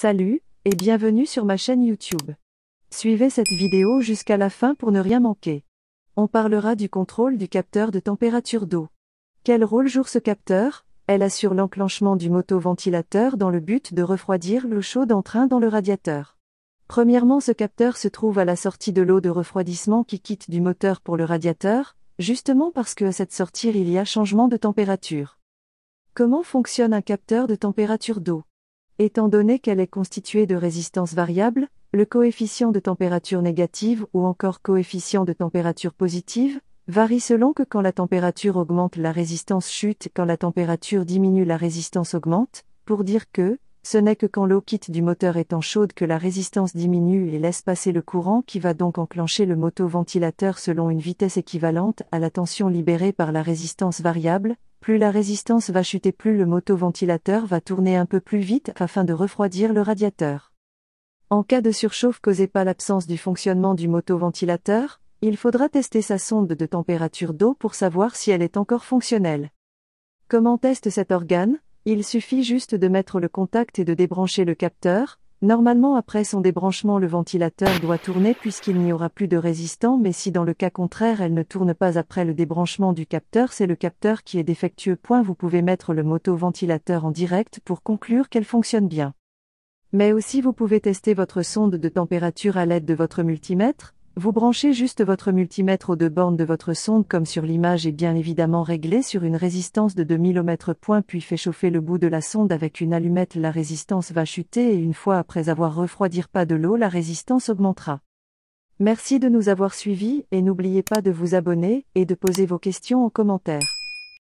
Salut, et bienvenue sur ma chaîne YouTube. Suivez cette vidéo jusqu'à la fin pour ne rien manquer. On parlera du contrôle du capteur de température d'eau. Quel rôle joue ce capteur Elle assure l'enclenchement du moto-ventilateur dans le but de refroidir l'eau chaude en train dans le radiateur. Premièrement, ce capteur se trouve à la sortie de l'eau de refroidissement qui quitte du moteur pour le radiateur, justement parce que à cette sortie il y a changement de température. Comment fonctionne un capteur de température d'eau Étant donné qu'elle est constituée de résistances variables, le coefficient de température négative ou encore coefficient de température positive varie selon que quand la température augmente la résistance chute, quand la température diminue la résistance augmente, pour dire que, ce n'est que quand l'eau quitte du moteur étant chaude que la résistance diminue et laisse passer le courant qui va donc enclencher le motoventilateur selon une vitesse équivalente à la tension libérée par la résistance variable. Plus la résistance va chuter, plus le motoventilateur va tourner un peu plus vite afin de refroidir le radiateur. En cas de surchauffe causée par l'absence du fonctionnement du motoventilateur, il faudra tester sa sonde de température d'eau pour savoir si elle est encore fonctionnelle. Comment teste cet organe il suffit juste de mettre le contact et de débrancher le capteur. Normalement après son débranchement le ventilateur doit tourner puisqu'il n'y aura plus de résistant mais si dans le cas contraire elle ne tourne pas après le débranchement du capteur c'est le capteur qui est défectueux. Point. Vous pouvez mettre le moto-ventilateur en direct pour conclure qu'elle fonctionne bien. Mais aussi vous pouvez tester votre sonde de température à l'aide de votre multimètre, vous branchez juste votre multimètre aux deux bornes de votre sonde comme sur l'image et bien évidemment réglé sur une résistance de 2000 point puis fait chauffer le bout de la sonde avec une allumette la résistance va chuter et une fois après avoir refroidir pas de l'eau la résistance augmentera. Merci de nous avoir suivis et n'oubliez pas de vous abonner et de poser vos questions en commentaire.